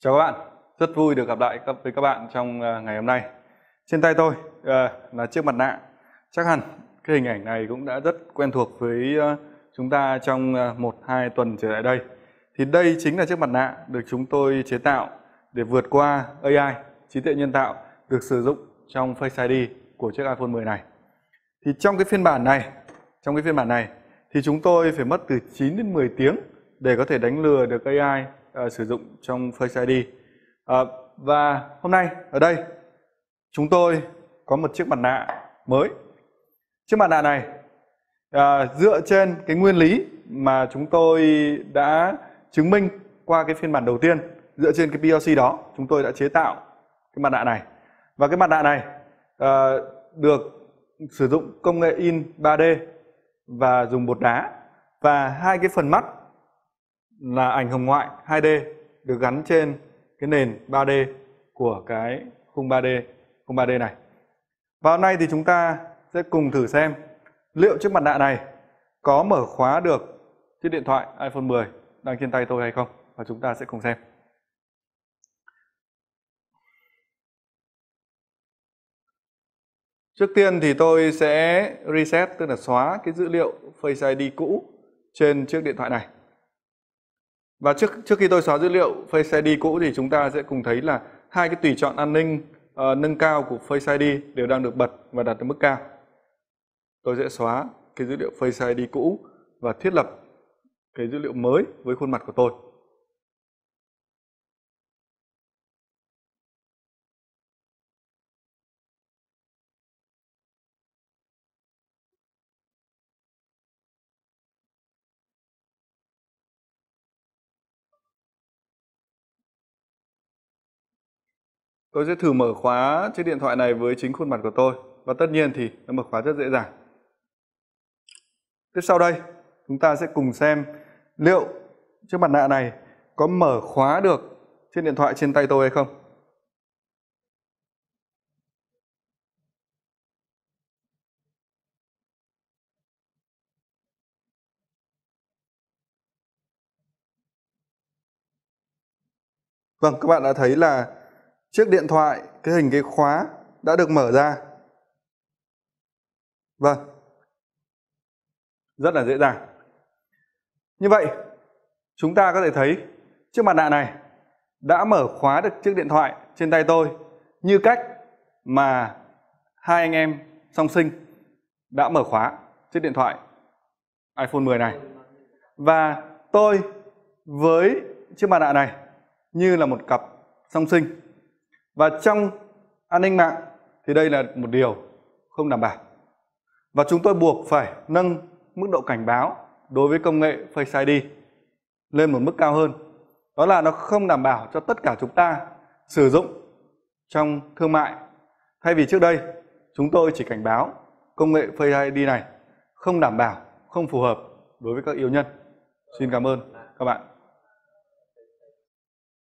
Chào các bạn, rất vui được gặp lại với các bạn trong à, ngày hôm nay. Trên tay tôi à, là chiếc mặt nạ. Chắc hẳn cái hình ảnh này cũng đã rất quen thuộc với à, chúng ta trong một hai tuần trở lại đây. Thì đây chính là chiếc mặt nạ được chúng tôi chế tạo để vượt qua AI, trí tuệ nhân tạo được sử dụng trong Face ID của chiếc iPhone 10 này. Thì trong cái phiên bản này, trong cái phiên bản này thì chúng tôi phải mất từ 9 đến 10 tiếng để có thể đánh lừa được AI Ờ, sử dụng trong Face ID. Uh, ờ, và hôm nay ở đây chúng tôi có một chiếc mặt nạ mới. Chiếc mặt nạ này uh, dựa trên cái nguyên lý mà chúng tôi đã chứng minh qua cái phiên bản đầu tiên dựa trên cái PLC đó chúng tôi đã chế tạo cái mặt nạ này và cái mặt nạ này uh, được sử dụng công nghệ in 3D và dùng bột đá và hai cái phần mắt là ảnh hồng ngoại 2D được gắn trên cái nền 3D của cái khung 3D khung 3D này. Và hôm nay thì chúng ta sẽ cùng thử xem liệu chiếc mặt nạ này có mở khóa được chiếc điện thoại iPhone 10 đang trên tay tôi hay không và chúng ta sẽ cùng xem. Trước tiên thì tôi sẽ reset tức là xóa cái dữ liệu Face ID cũ trên chiếc điện thoại này. Và trước trước khi tôi xóa dữ liệu Face ID cũ thì chúng ta sẽ cùng thấy là hai cái tùy chọn an ninh uh, nâng cao của Face ID đều đang được bật và đặt ở mức cao. Tôi sẽ xóa cái dữ liệu Face ID cũ và thiết lập cái dữ liệu mới với khuôn mặt của tôi. Tôi sẽ thử mở khóa chiếc điện thoại này với chính khuôn mặt của tôi và tất nhiên thì nó mở khóa rất dễ dàng. Tiếp sau đây, chúng ta sẽ cùng xem liệu chiếc mặt nạ này có mở khóa được chiếc điện thoại trên tay tôi hay không. Vâng, các bạn đã thấy là chiếc điện thoại cái hình cái khóa đã được mở ra vâng rất là dễ dàng như vậy chúng ta có thể thấy chiếc mặt nạ này đã mở khóa được chiếc điện thoại trên tay tôi như cách mà hai anh em song sinh đã mở khóa chiếc điện thoại iPhone 10 này và tôi với chiếc mặt nạ này như là một cặp song sinh và trong an ninh mạng thì đây là một điều không đảm bảo. Và chúng tôi buộc phải nâng mức độ cảnh báo đối với công nghệ Face ID lên một mức cao hơn. Đó là nó không đảm bảo cho tất cả chúng ta sử dụng trong thương mại. Thay vì trước đây chúng tôi chỉ cảnh báo công nghệ Face ID này không đảm bảo, không phù hợp đối với các yếu nhân. Xin cảm ơn các bạn.